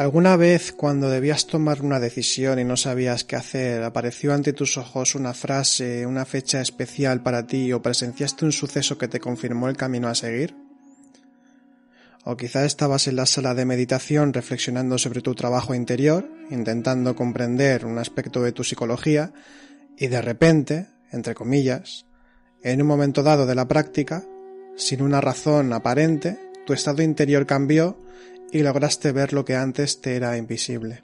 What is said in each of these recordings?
¿Alguna vez cuando debías tomar una decisión y no sabías qué hacer, apareció ante tus ojos una frase, una fecha especial para ti o presenciaste un suceso que te confirmó el camino a seguir? O quizá estabas en la sala de meditación reflexionando sobre tu trabajo interior, intentando comprender un aspecto de tu psicología, y de repente, entre comillas, en un momento dado de la práctica, sin una razón aparente, tu estado interior cambió y lograste ver lo que antes te era invisible.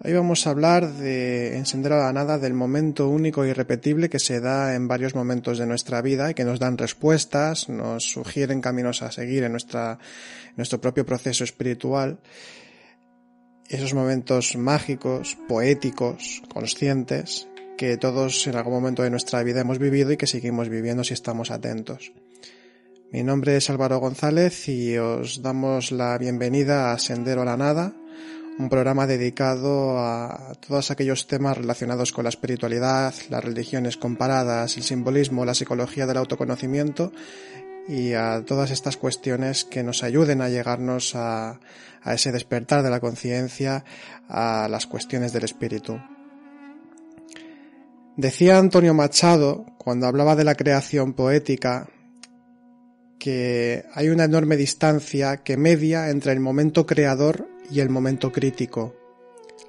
Hoy vamos a hablar de encender a la nada del momento único y e repetible que se da en varios momentos de nuestra vida y que nos dan respuestas, nos sugieren caminos a seguir en, en nuestro propio proceso espiritual. Esos momentos mágicos, poéticos, conscientes, que todos en algún momento de nuestra vida hemos vivido y que seguimos viviendo si estamos atentos. Mi nombre es Álvaro González y os damos la bienvenida a Sendero a la Nada, un programa dedicado a todos aquellos temas relacionados con la espiritualidad, las religiones comparadas, el simbolismo, la psicología del autoconocimiento y a todas estas cuestiones que nos ayuden a llegarnos a, a ese despertar de la conciencia, a las cuestiones del espíritu. Decía Antonio Machado, cuando hablaba de la creación poética, que hay una enorme distancia que media entre el momento creador y el momento crítico.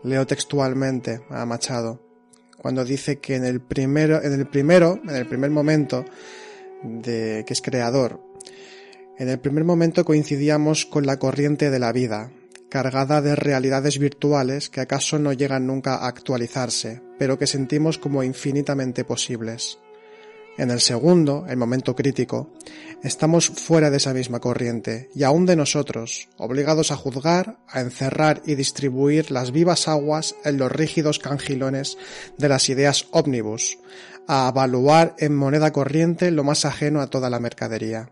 Leo textualmente a Machado, cuando dice que en el primero, en el primero, en el primer momento de que es creador, en el primer momento coincidíamos con la corriente de la vida, cargada de realidades virtuales que acaso no llegan nunca a actualizarse, pero que sentimos como infinitamente posibles. En el segundo, el momento crítico, estamos fuera de esa misma corriente y aún de nosotros, obligados a juzgar, a encerrar y distribuir las vivas aguas en los rígidos cangilones de las ideas ómnibus, a evaluar en moneda corriente lo más ajeno a toda la mercadería.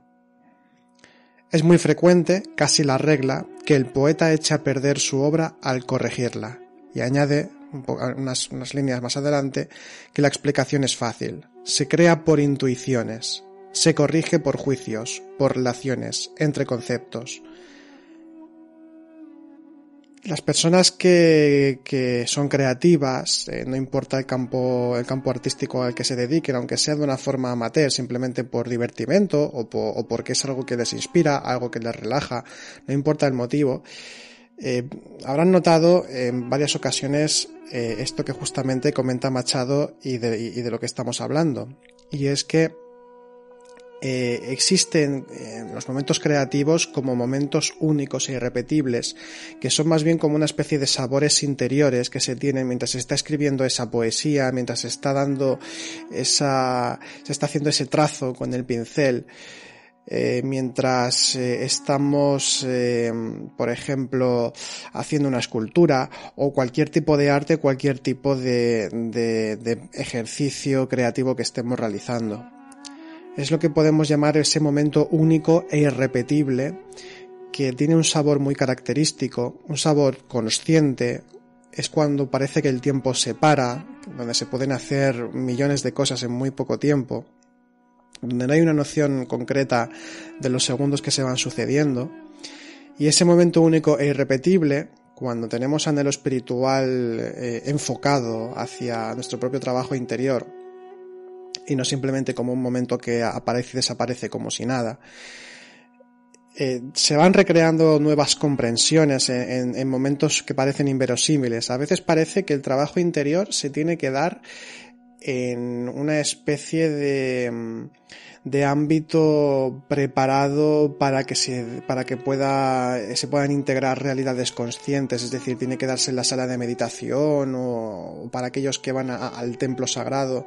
Es muy frecuente, casi la regla, que el poeta echa a perder su obra al corregirla, y añade unas, unas líneas más adelante, que la explicación es fácil. Se crea por intuiciones, se corrige por juicios, por relaciones, entre conceptos. Las personas que, que son creativas, eh, no importa el campo, el campo artístico al que se dediquen, aunque sea de una forma amateur, simplemente por divertimento o, o porque es algo que les inspira, algo que les relaja, no importa el motivo, eh, habrán notado en varias ocasiones eh, esto que justamente comenta Machado y de, lo que estamos hablando. Y es que eh, existen los momentos creativos como momentos únicos e irrepetibles, que son más bien como una especie de sabores interiores que se tienen mientras se está escribiendo esa poesía, mientras se está dando esa. se está haciendo ese trazo con el pincel. Eh, mientras eh, estamos, eh, por ejemplo, haciendo una escultura o cualquier tipo de arte, cualquier tipo de, de ejercicio creativo que estemos realizando. Es lo que podemos llamar ese momento único e irrepetible que tiene un sabor muy característico, un sabor consciente, es cuando parece que el tiempo se para, donde se pueden hacer millones de cosas en muy poco tiempo donde no hay una noción concreta de los segundos que se van sucediendo. Y ese momento único e irrepetible, cuando tenemos anhelo espiritual eh, enfocado hacia nuestro propio trabajo interior, y no simplemente como un momento que aparece y desaparece como si nada, eh, se van recreando nuevas comprensiones en, momentos que parecen inverosímiles. A veces parece que el trabajo interior se tiene que dar en una especie mm, de, ámbito preparado para que se, para que pueda, se puedan integrar realidades conscientes, es decir, tiene que darse en la sala de meditación o, para aquellos que van al templo sagrado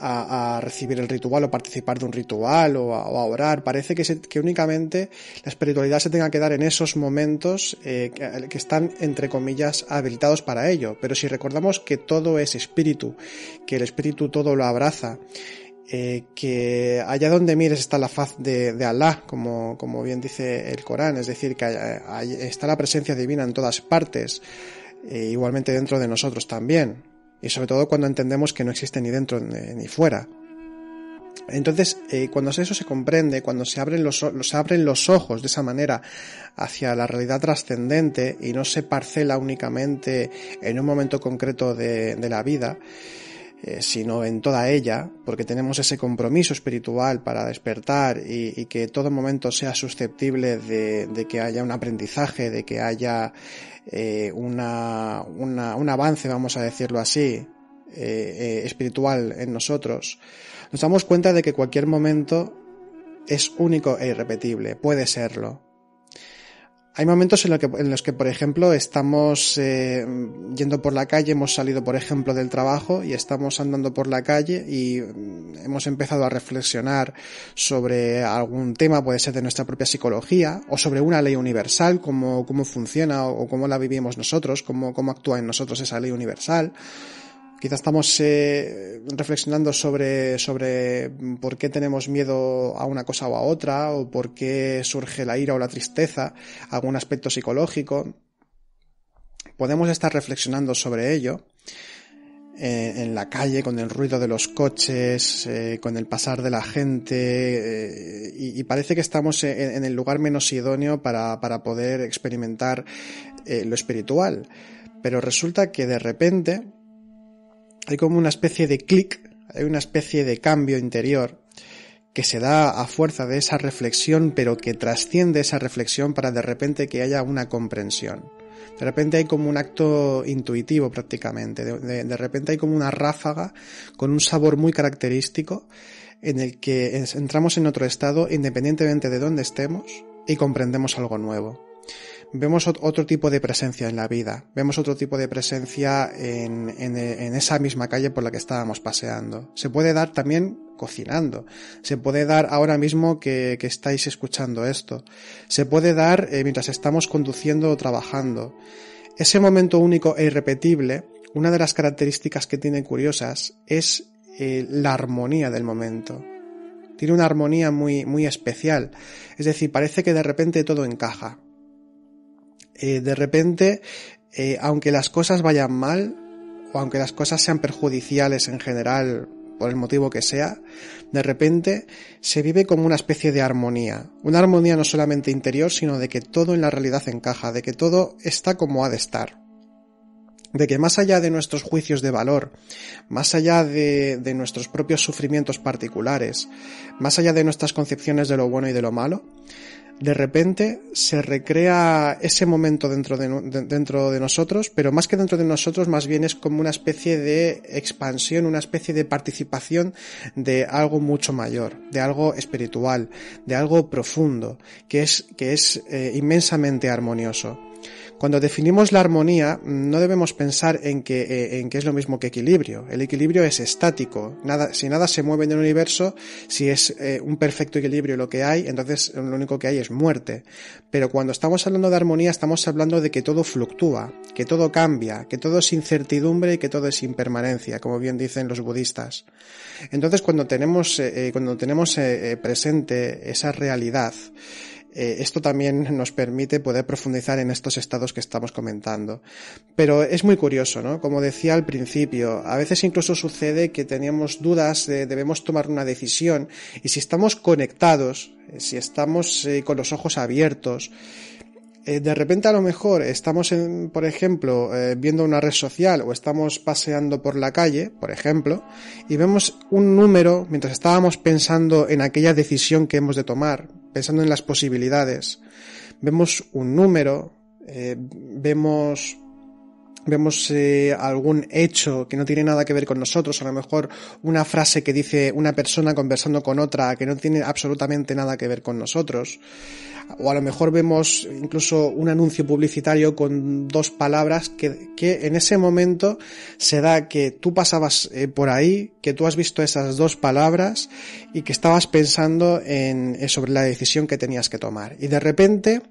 a, recibir el ritual o participar de un ritual o a, orar. Parece que, únicamente la espiritualidad se tenga que dar en esos momentos eh, que, están, entre comillas, habilitados para ello. Pero si recordamos que todo es espíritu, que el espíritu todo lo abraza, eh, que allá donde mires está la faz de, de Alá, como, como, bien dice el Corán, es decir, que está la presencia divina en todas partes, eh, igualmente dentro de nosotros también y sobre todo cuando entendemos que no existe ni dentro ni fuera. Entonces, eh, cuando eso se comprende, cuando se abren los, abren los ojos de esa manera hacia la realidad trascendente y no se parcela únicamente en un momento concreto de, de la vida, eh, sino en toda ella, porque tenemos ese compromiso espiritual para despertar y, que todo momento sea susceptible de, que haya un aprendizaje, de que haya eh, un avance, vamos a decirlo así, eh, espiritual en nosotros, nos damos cuenta de que cualquier momento es único e irrepetible, puede serlo. Hay momentos en, los que, en los que, por ejemplo, estamos eh, yendo por la calle, hemos salido, por ejemplo, del trabajo y estamos andando por la calle y hemos empezado a reflexionar sobre algún tema, puede ser de nuestra propia psicología o sobre una ley universal, cómo, cómo funciona o, o cómo la vivimos nosotros, cómo, cómo actúa en nosotros esa ley universal. Quizá estamos eh, reflexionando sobre, sobre por qué tenemos miedo a una cosa o a otra, o por qué surge la ira o la tristeza, algún aspecto psicológico. Podemos estar reflexionando sobre ello eh, en la calle, con el ruido de los coches, eh, con el pasar de la gente, y, parece que estamos en, el lugar menos idóneo para, para poder experimentar lo espiritual. Pero resulta que de repente hay como una especie de clic, hay una especie de cambio interior que se da a fuerza de esa reflexión, pero que trasciende esa reflexión para de repente que haya una comprensión. De repente hay como un acto intuitivo prácticamente, de, repente hay como una ráfaga con un sabor muy característico en el que entramos en otro estado independientemente de dónde estemos y comprendemos algo nuevo vemos otro tipo de presencia en la vida, vemos otro tipo de presencia en, esa misma calle por la que estábamos paseando. Se puede dar también cocinando, se puede dar ahora mismo que, estáis escuchando esto, se puede dar eh, mientras estamos conduciendo o trabajando. Ese momento único e irrepetible, una de las características que tiene curiosas es eh, la armonía del momento tiene una armonía muy, muy especial. Es decir, parece que de repente todo encaja. Eh, de repente, eh, aunque las cosas vayan mal, o aunque las cosas sean perjudiciales en general, por el motivo que sea, de repente se vive como una especie de armonía. Una armonía no solamente interior, sino de que todo en la realidad encaja, de que todo está como ha de estar. De que más allá de nuestros juicios de valor, más allá de, de nuestros propios sufrimientos particulares, más allá de nuestras concepciones de lo bueno y de lo malo, de repente se recrea ese momento dentro de, dentro de nosotros, pero más que dentro de nosotros, más bien es como una especie de expansión, una especie de participación de algo mucho mayor, de algo espiritual, de algo profundo, que es, que es eh, inmensamente armonioso. Cuando definimos la armonía, no debemos pensar en que, eh, en que es lo mismo que equilibrio. El equilibrio es estático. si nada se mueve en el universo, si es eh, un perfecto equilibrio lo que hay, entonces lo único que hay es muerte. Pero cuando estamos hablando de armonía, estamos hablando de que todo fluctúa, que todo cambia, que todo es incertidumbre y que todo es impermanencia, como bien dicen los budistas. Entonces, cuando tenemos, eh, cuando tenemos presente esa realidad, eh, esto también nos permite poder profundizar en estos estados que estamos comentando. Pero es muy curioso, ¿no? Como decía al principio, a veces incluso sucede que teníamos dudas, de, debemos tomar una decisión y si estamos conectados, eh, si estamos eh, con los ojos abiertos, de repente a lo mejor estamos, en, por ejemplo, viendo una red social o estamos paseando por la calle, por ejemplo, y vemos un número mientras estábamos pensando en aquella decisión que hemos de tomar, pensando en las posibilidades, vemos un número, eh, vemos vemos eh, algún hecho que no tiene nada que ver con nosotros, a lo mejor una frase que dice una persona conversando con otra que no tiene absolutamente nada que ver con nosotros, o a lo mejor vemos incluso un anuncio publicitario con dos palabras que, en ese momento se da que tú pasabas eh, por ahí, que tú has visto esas dos palabras y que estabas pensando en, eh, sobre la decisión que tenías que tomar. Y de repente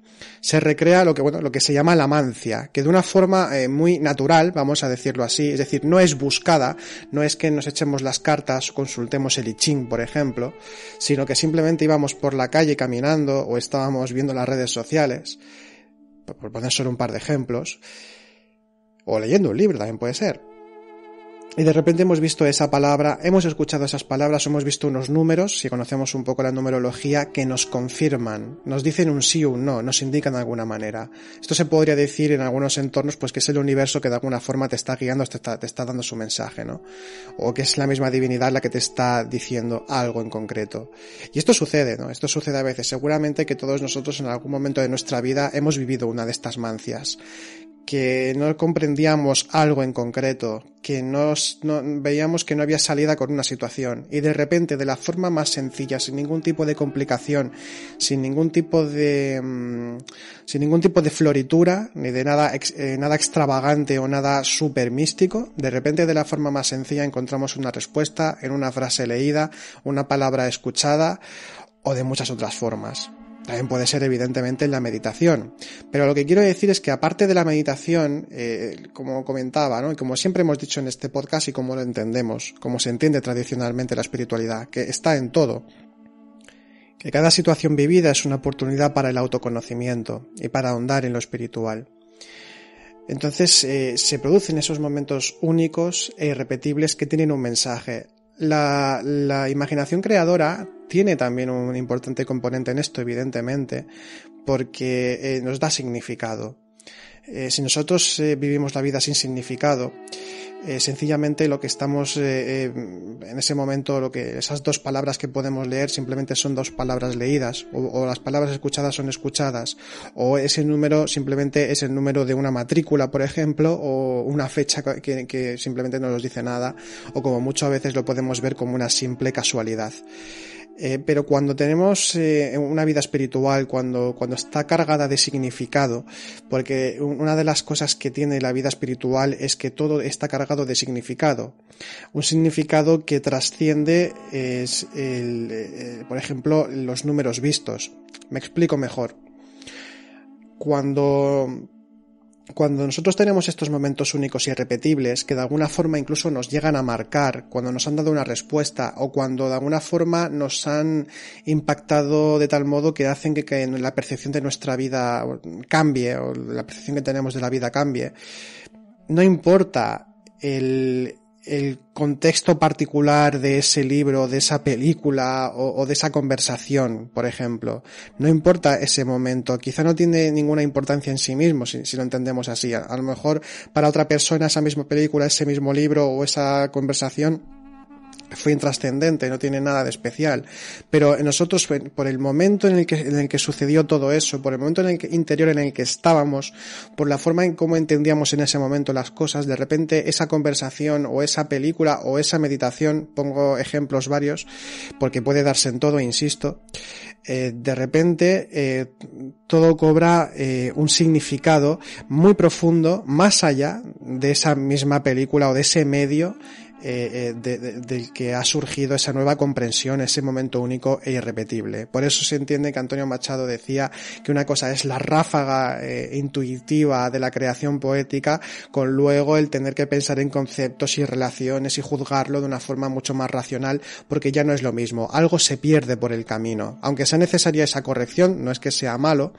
se recrea lo que, bueno, lo que se llama la mancia, que de una forma muy natural, vamos a decirlo así, es decir, no es buscada, no es que nos echemos las cartas o consultemos el I Ching, por ejemplo, sino que simplemente íbamos por la calle caminando o estábamos viendo las redes sociales, por poner solo un par de ejemplos, o leyendo un libro también puede ser, y de repente hemos visto esa palabra, hemos escuchado esas palabras, hemos visto unos números, si conocemos un poco la numerología, que nos confirman, nos dicen un sí o un no, nos indican de alguna manera. Esto se podría decir en algunos entornos, pues que es el universo que de alguna forma te está guiando, te está, te está dando su mensaje, ¿no? O que es la misma divinidad la que te está diciendo algo en concreto. Y esto sucede, ¿no? Esto sucede a veces. Seguramente que todos nosotros en algún momento de nuestra vida hemos vivido una de estas mancias que no comprendíamos algo en concreto, que no, veíamos que no había salida con una situación y de repente de la forma más sencilla, sin ningún tipo de complicación, sin ningún tipo de mm, sin ningún tipo de floritura ni de nada eh, nada extravagante o nada super místico, de repente de la forma más sencilla encontramos una respuesta en una frase leída, una palabra escuchada o de muchas otras formas. También puede ser evidentemente en la meditación. Pero lo que quiero decir es que aparte de la meditación, eh, como comentaba, ¿no? y como siempre hemos dicho en este podcast y como lo entendemos, como se entiende tradicionalmente la espiritualidad, que está en todo, que cada situación vivida es una oportunidad para el autoconocimiento y para ahondar en lo espiritual. Entonces eh, se producen esos momentos únicos e irrepetibles que tienen un mensaje, la, la imaginación creadora tiene también un importante componente en esto, evidentemente, porque eh, nos da significado. Eh, si nosotros eh, vivimos la vida sin significado, eh, sencillamente lo que estamos eh, eh, en ese momento, lo que esas dos palabras que podemos leer simplemente son dos palabras leídas, o, las palabras escuchadas son escuchadas, o ese número simplemente es el número de una matrícula, por ejemplo, o una fecha que, que simplemente no nos dice nada, o como mucho a veces lo podemos ver como una simple casualidad. Eh, pero cuando tenemos eh, una vida espiritual, cuando, cuando está cargada de significado, porque una de las cosas que tiene la vida espiritual es que todo está cargado de significado. Un significado que trasciende, es el, eh, por ejemplo, los números vistos. Me explico mejor. Cuando cuando nosotros tenemos estos momentos únicos y irrepetibles que de alguna forma incluso nos llegan a marcar, cuando nos han dado una respuesta o cuando de alguna forma nos han impactado de tal modo que hacen que, que la percepción de nuestra vida cambie o la percepción que tenemos de la vida cambie, no importa el el contexto particular de ese libro, de esa película o, de esa conversación, por ejemplo. No importa ese momento, quizá no tiene ninguna importancia en sí mismo, si, lo entendemos así. a, lo mejor para otra persona esa misma película, ese mismo libro o esa conversación fue intrascendente, no tiene nada de especial. Pero nosotros, por el momento en el que, en el que sucedió todo eso, por el momento en el interior en el que estábamos, por la forma en cómo entendíamos en ese momento las cosas, de repente esa conversación o esa película o esa meditación, pongo ejemplos varios, porque puede darse en todo, insisto, eh, de repente eh, todo cobra eh, un significado muy profundo, más allá de esa misma película o de ese medio eh, eh, de, del que ha surgido esa nueva comprensión, ese momento único e irrepetible. Por eso se entiende que Antonio Machado decía que una cosa es la ráfaga eh, intuitiva de la creación poética, con luego el tener que pensar en conceptos y relaciones y juzgarlo de una forma mucho más racional, porque ya no es lo mismo. Algo se pierde por el camino. Aunque sea necesaria esa corrección, no es que sea malo,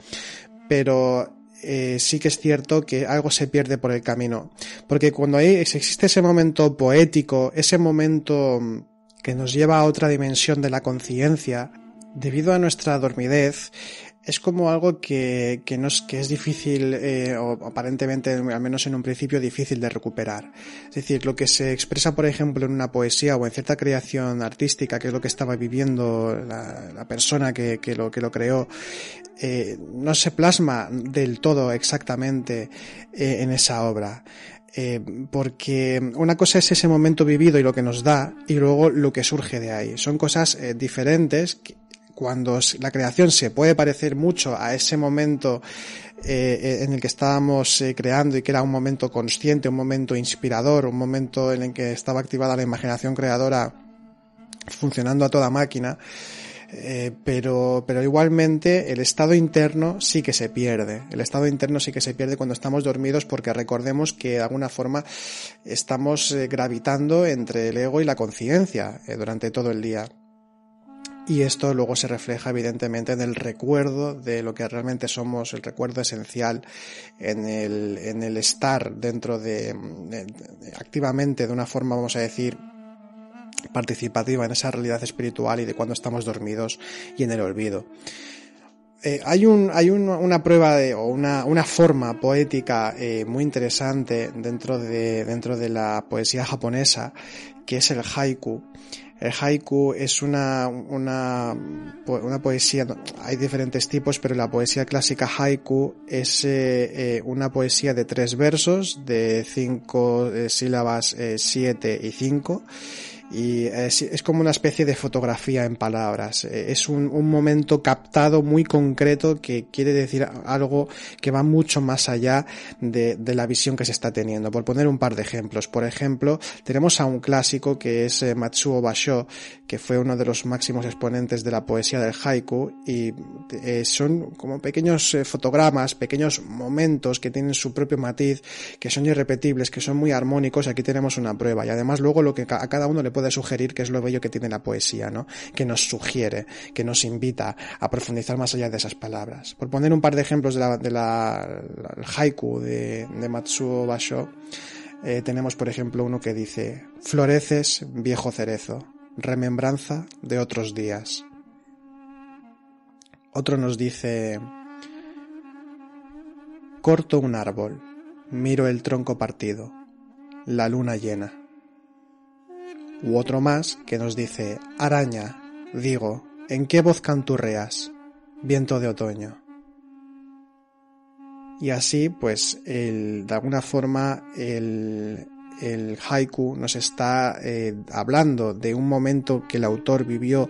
pero eh, sí que es cierto que algo se pierde por el camino. Porque cuando hay, existe ese momento poético, ese momento mm, que nos lleva a otra dimensión de la conciencia, debido a nuestra dormidez, es como algo que, que, es, que es difícil, eh, o aparentemente, al menos en un principio, difícil de recuperar. Es decir, lo que se expresa, por ejemplo, en una poesía o en cierta creación artística, que es lo que estaba viviendo la, persona que, lo, que lo creó, eh, no se plasma del todo exactamente eh, en esa obra. Eh, porque una cosa es ese momento vivido y lo que nos da y luego lo que surge de ahí. Son cosas diferentes cuando la creación se puede parecer mucho a ese momento en el que estábamos creando y que era un momento consciente, un momento inspirador, un momento en el que estaba activada la imaginación creadora funcionando a toda máquina, eh, pero, pero igualmente el estado interno sí que se pierde. El estado interno sí que se pierde cuando estamos dormidos porque recordemos que de alguna forma estamos eh, gravitando entre el ego y la conciencia eh, durante todo el día. Y esto luego se refleja evidentemente en el recuerdo de lo que realmente somos, el recuerdo esencial, en el, estar dentro de activamente de una forma, vamos a decir, participativa en esa realidad espiritual y de cuando estamos dormidos y en el olvido. Eh, hay, un, hay una prueba de, o una, una forma poética eh, muy interesante dentro de, dentro de la poesía japonesa, que es el haiku. El haiku es una, una, poesía, hay diferentes tipos, pero la poesía clásica haiku es eh, una poesía de tres versos, de cinco sílabas, siete y cinco y es, como una especie de fotografía en palabras. Eh, es un, un, momento captado muy concreto que quiere decir algo que va mucho más allá de, de, la visión que se está teniendo. Por poner un par de ejemplos. Por ejemplo, tenemos a un clásico que es eh, Matsuo Basho, que fue uno de los máximos exponentes de la poesía del haiku y eh, son como pequeños fotogramas, pequeños momentos que tienen su propio matiz, que son irrepetibles, que son muy armónicos. Aquí tenemos una prueba y además luego lo que a cada uno le puede de sugerir, que es lo bello que tiene la poesía, ¿no? Que nos sugiere, que nos invita a profundizar más allá de esas palabras. Por poner un par de ejemplos del de la, haiku de, Matsuo Basho, eh, tenemos por ejemplo uno que dice, floreces, viejo cerezo, remembranza de otros días. Otro nos dice, corto un árbol, miro el tronco partido, la luna llena u otro más que nos dice, Araña, digo, ¿en qué voz canturreas? Viento de otoño. Y así, pues, de alguna forma, el, haiku nos está eh, hablando de un momento que el autor vivió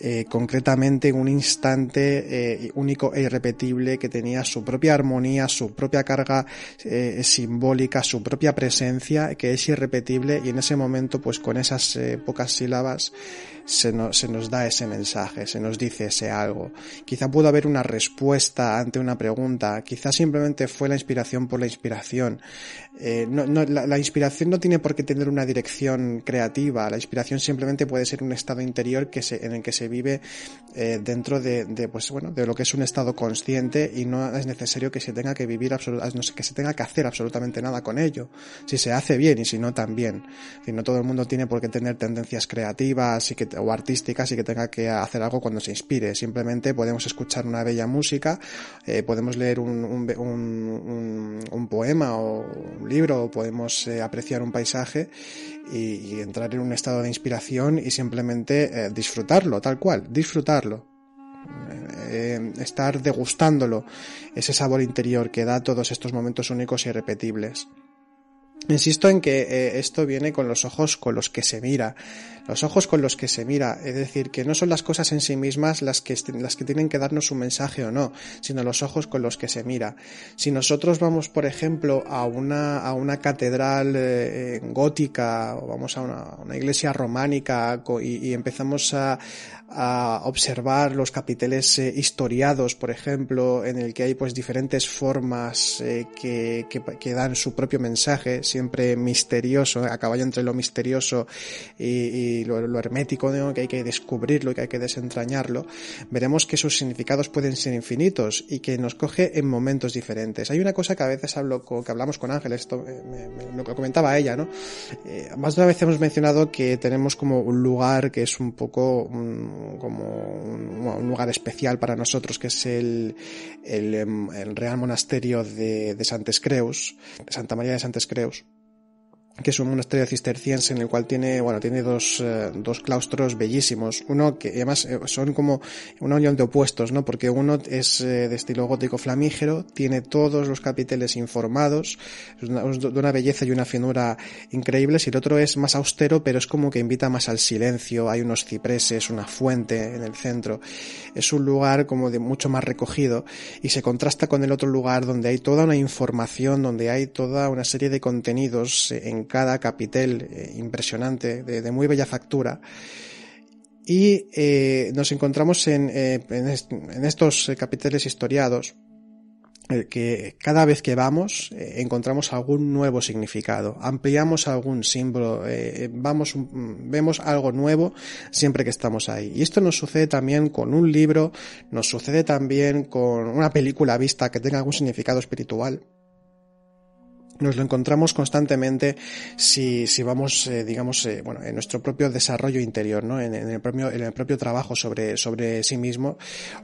eh, concretamente en un instante eh, único e irrepetible que tenía su propia armonía, su propia carga eh, simbólica, su propia presencia, que es irrepetible y en ese momento, pues con esas pocas sílabas, se, nos da ese mensaje, se nos dice ese algo. Quizá pudo haber una respuesta ante una pregunta, quizá simplemente fue la inspiración por la inspiración. la, inspiración no tiene por qué tener una dirección creativa, la inspiración simplemente puede ser un estado interior que en el que se vive eh, dentro de, pues bueno, de lo que es un estado consciente y no es necesario que se tenga que vivir no que se tenga que hacer absolutamente nada con ello. Si se hace bien y si no también. Si no todo el mundo tiene por qué tener tendencias creativas o artísticas y que tenga que hacer algo cuando se inspire. Simplemente podemos escuchar una bella música, eh, podemos leer un, poema o un libro, podemos eh, apreciar un paisaje y, entrar en un estado de inspiración y simplemente disfrutarlo, tal cual, disfrutarlo, eh, eh, estar degustándolo, ese sabor interior que da todos estos momentos únicos y e irrepetibles. Insisto en que eh, esto viene con los ojos con los que se mira, los ojos con los que se mira, es decir, que no son las cosas en sí mismas las que, las que tienen que darnos un mensaje o no, sino los ojos con los que se mira. Si nosotros vamos, por ejemplo, a una, a una catedral eh, gótica o vamos a una, iglesia románica y, empezamos a, observar los capiteles eh, historiados, por ejemplo, en el que hay pues diferentes formas que, que dan su propio mensaje, siempre misterioso, a caballo entre lo misterioso y, lo, hermético, que hay que descubrirlo y que hay que desentrañarlo, veremos que sus significados pueden ser infinitos y que nos coge en momentos diferentes. Hay una cosa que a veces hablo que hablamos con Ángeles, esto me, lo comentaba ella, ¿no? Eh, más de una vez hemos mencionado que tenemos como un lugar que es un poco como un, lugar especial para nosotros, que es em, el, Real Monasterio de, de Santes Creus, de Santa María de Santes Creus que es un monasterio cisterciense en el cual tiene, bueno, tiene dos, eh, dos claustros bellísimos. Uno que además eh, son como una unión de opuestos, ¿no? Porque uno es eh, de estilo gótico flamígero, tiene todos los capiteles informados, es de una belleza y una finura increíbles, y el otro es más austero, pero es como que invita más al silencio, hay unos cipreses, una fuente en el centro. Es un lugar como de mucho más recogido y se contrasta con el otro lugar donde hay toda una información, donde hay toda una serie de contenidos en cada capitel eh, impresionante, de, muy bella factura. Y eh, nos encontramos en, eh, estos capiteles historiados que cada vez que vamos encontramos algún nuevo significado, ampliamos algún símbolo, vamos, mm, vemos algo nuevo siempre que estamos ahí. Y esto nos sucede también con un libro, nos sucede también con una película vista que tenga algún significado espiritual nos lo encontramos constantemente si, si vamos, eh, digamos, eh, bueno, en nuestro propio desarrollo interior, ¿no? En, el, propio, en el propio trabajo sobre, sobre sí mismo,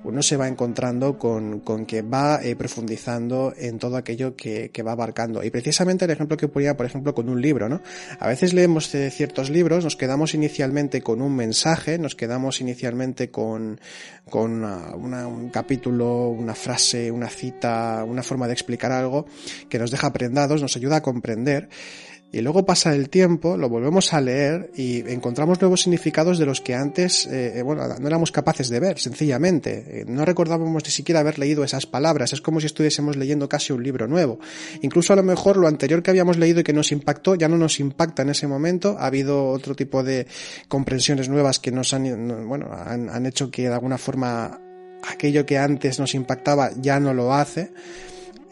uno se va encontrando con, que va eh, profundizando en todo aquello que, va abarcando. Y precisamente el ejemplo que ponía, por ejemplo, con un libro, ¿no? A veces leemos ciertos libros, nos quedamos inicialmente con un mensaje, nos quedamos inicialmente con, un capítulo, una frase, una cita, una forma de explicar algo que nos deja prendados, ayuda a comprender y luego pasa el tiempo, lo volvemos a leer y encontramos nuevos significados de los que antes eh, eh, no éramos capaces de ver, sencillamente. Eh, no recordábamos ni siquiera haber leído esas palabras, es como si estuviésemos leyendo casi un libro nuevo. Incluso a lo mejor lo anterior que habíamos leído y que nos impactó ya no nos impacta en ese momento, ha habido otro tipo de comprensiones nuevas que nos han, bueno, han hecho que de alguna forma aquello que antes nos impactaba ya no lo hace.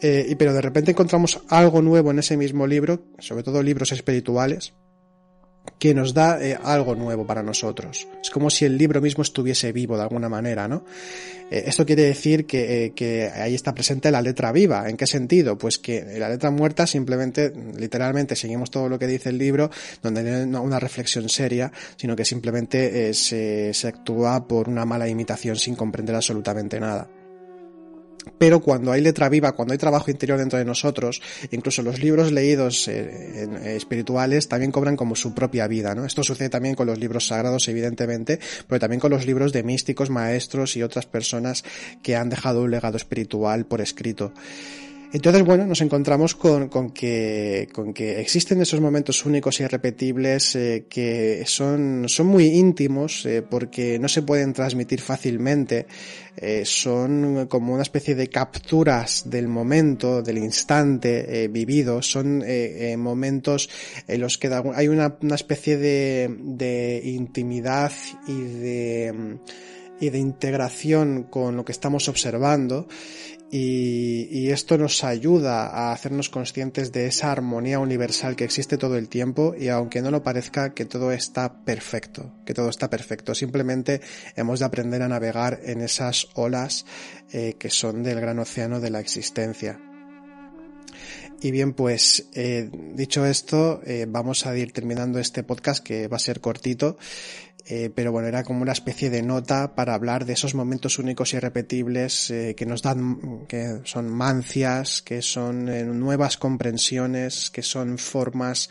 Eh, pero de repente encontramos algo nuevo en ese mismo libro, sobre todo libros espirituales, que nos da eh, algo nuevo para nosotros. Es como si el libro mismo estuviese vivo de alguna manera, ¿no? Eh, esto quiere decir que, ahí está presente la letra viva. ¿En qué sentido? Pues que la letra muerta simplemente, literalmente, seguimos todo lo que dice el libro, donde no hay una, reflexión seria, sino que simplemente se actúa por una mala imitación sin comprender absolutamente nada pero cuando hay letra viva, cuando hay trabajo interior dentro de nosotros, incluso los libros leídos eh, eh, espirituales también cobran como su propia vida, ¿no? Esto sucede también con los libros sagrados, evidentemente, pero también con los libros de místicos, maestros y otras personas que han dejado un legado espiritual por escrito. Entonces, bueno, nos encontramos con, que, con que existen esos momentos únicos y e irrepetibles eh, que son, son muy íntimos eh, porque no se pueden transmitir fácilmente. Eh, son como una especie de capturas del momento, del instante vivido. Son momentos en los que hay una, especie de, intimidad y y de integración con lo que estamos observando y, esto nos ayuda a hacernos conscientes de esa armonía universal que existe todo el tiempo y aunque no lo parezca que todo está perfecto, que todo está perfecto, simplemente hemos de aprender a navegar en esas olas eh, que son del gran océano de la existencia. Y bien, pues eh, dicho esto, eh, vamos a ir terminando este podcast que va a ser cortito. Eh, pero bueno, era como una especie de nota para hablar de esos momentos únicos y irrepetibles eh, que nos dan, que son mancias, que son eh, nuevas comprensiones, que son formas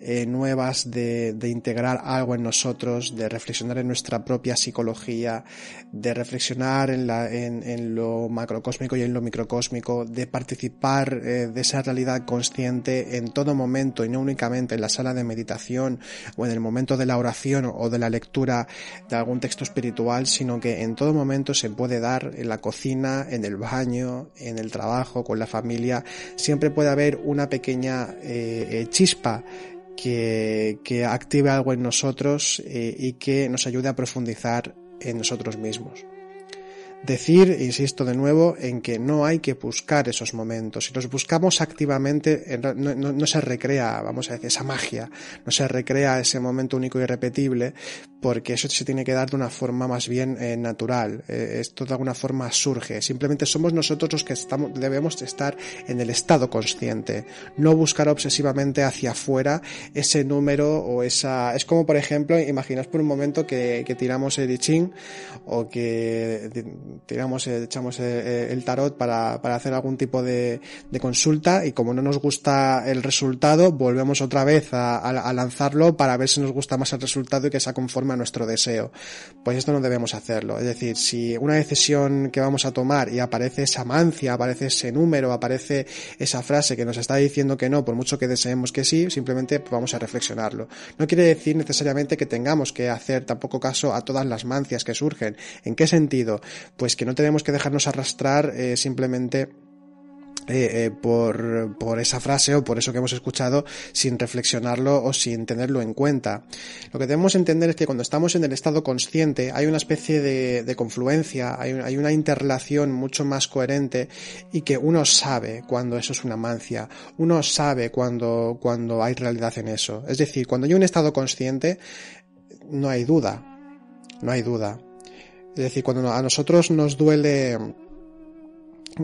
eh, nuevas de, integrar algo en nosotros, de reflexionar en nuestra propia psicología, de reflexionar en, la, en, lo macrocósmico y en lo microcósmico, de participar eh, de esa realidad consciente en todo momento y no únicamente en la sala de meditación o en el momento de la oración o de la lectura de algún texto espiritual, sino que en todo momento se puede dar en la cocina, en el baño, en el trabajo, con la familia, siempre puede haber una pequeña eh, chispa que, que active algo en nosotros eh, y que nos ayude a profundizar en nosotros mismos. Decir, insisto de nuevo, en que no hay que buscar esos momentos. Si los buscamos activamente, no, se recrea, vamos a decir, esa magia, no se recrea ese momento único y repetible, porque eso se tiene que dar de una forma más bien eh, natural. Eh, esto de alguna forma surge. Simplemente somos nosotros los que estamos, debemos estar en el estado consciente, no buscar obsesivamente hacia afuera ese número o esa... Es como, por ejemplo, imaginaos por un momento que, tiramos el I o que tiramos, eh, echamos el tarot para, para hacer algún tipo de, consulta y como no nos gusta el resultado, volvemos otra vez a, lanzarlo para ver si nos gusta más el resultado y que esa conforme nuestro deseo. Pues esto no debemos hacerlo. Es decir, si una decisión que vamos a tomar y aparece esa mancia, aparece ese número, aparece esa frase que nos está diciendo que no, por mucho que deseemos que sí, simplemente vamos a reflexionarlo. No quiere decir necesariamente que tengamos que hacer tampoco caso a todas las mancias que surgen. ¿En qué sentido? Pues que no tenemos que dejarnos arrastrar eh, simplemente eh, eh, por, esa frase o por eso que hemos escuchado sin reflexionarlo o sin tenerlo en cuenta. Lo que debemos entender es que cuando estamos en el estado consciente hay una especie de, confluencia, hay, una interrelación mucho más coherente y que uno sabe cuando eso es una mancia, uno sabe cuando, cuando hay realidad en eso. Es decir, cuando hay un estado consciente no hay duda, no hay duda. Es decir, cuando a nosotros nos duele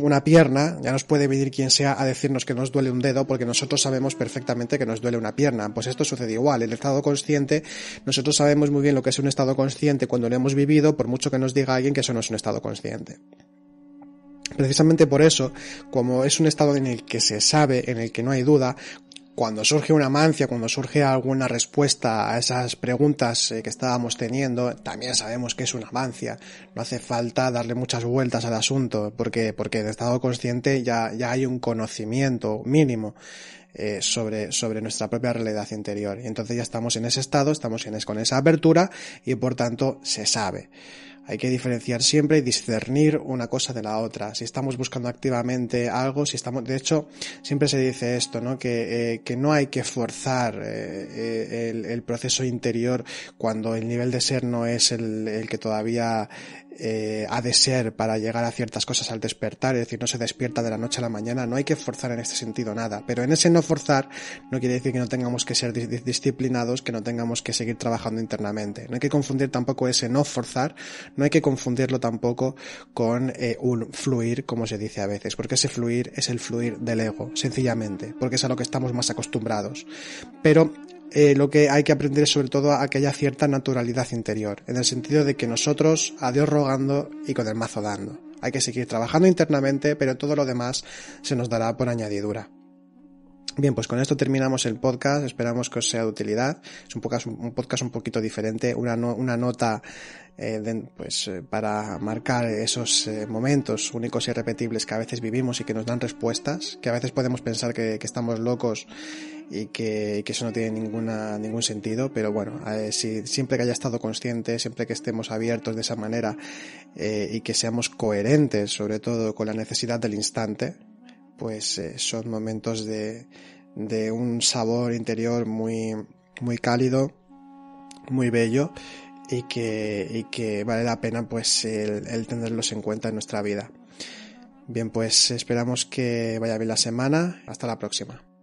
una pierna, ya nos puede venir quien sea a decirnos que nos duele un dedo, porque nosotros sabemos perfectamente que nos duele una pierna. Pues esto sucede igual. El estado consciente, nosotros sabemos muy bien lo que es un estado consciente cuando lo hemos vivido, por mucho que nos diga alguien que eso no es un estado consciente. Precisamente por eso, como es un estado en el que se sabe, en el que no hay duda, cuando surge una amancia, cuando surge alguna respuesta a esas preguntas eh, que estábamos teniendo, también sabemos que es una amancia. No hace falta darle muchas vueltas al asunto, porque, porque en estado consciente ya, ya hay un conocimiento mínimo. Eh, sobre, sobre nuestra propia realidad interior. Y entonces ya estamos en ese estado, estamos en, con esa apertura y por tanto se sabe. Hay que diferenciar siempre y discernir una cosa de la otra. Si estamos buscando activamente algo, si estamos, de hecho, siempre se dice esto, ¿no? Que, eh, que no hay que forzar eh, eh, el, proceso interior cuando el nivel de ser no es el, el que todavía eh, ha de ser para llegar a ciertas cosas al despertar, es decir, no se despierta de la noche a la mañana, no hay que forzar en este sentido nada, pero en ese no forzar no quiere decir que no tengamos que ser disciplinados, que no tengamos que seguir trabajando internamente, no hay que confundir tampoco ese no forzar, no hay que confundirlo tampoco con eh, un fluir, como se dice a veces, porque ese fluir es el fluir del ego, sencillamente, porque es a lo que estamos más acostumbrados, pero eh, lo que hay que aprender es sobre todo a que haya cierta naturalidad interior, en el sentido de que nosotros a Dios rogando y con el mazo dando. Hay que seguir trabajando internamente, pero todo lo demás se nos dará por añadidura. Bien, pues con esto terminamos el podcast. Esperamos que os sea de utilidad. Es un podcast un, podcast un poquito diferente, una, nota eh, pues, eh, para marcar esos eh, momentos únicos y repetibles que a veces vivimos y que nos dan respuestas, que a veces podemos pensar que, estamos locos y que, eso no tiene ninguna, ningún sentido, pero bueno, si, siempre que haya estado consciente, siempre que estemos abiertos de esa manera y que seamos coherentes sobre todo con la necesidad del instante, pues eh, son momentos de, de un sabor interior muy, muy cálido, muy bello y que, y que vale la pena pues el, tenerlos en cuenta en nuestra vida. Bien, pues esperamos que vaya bien la semana. Hasta la próxima.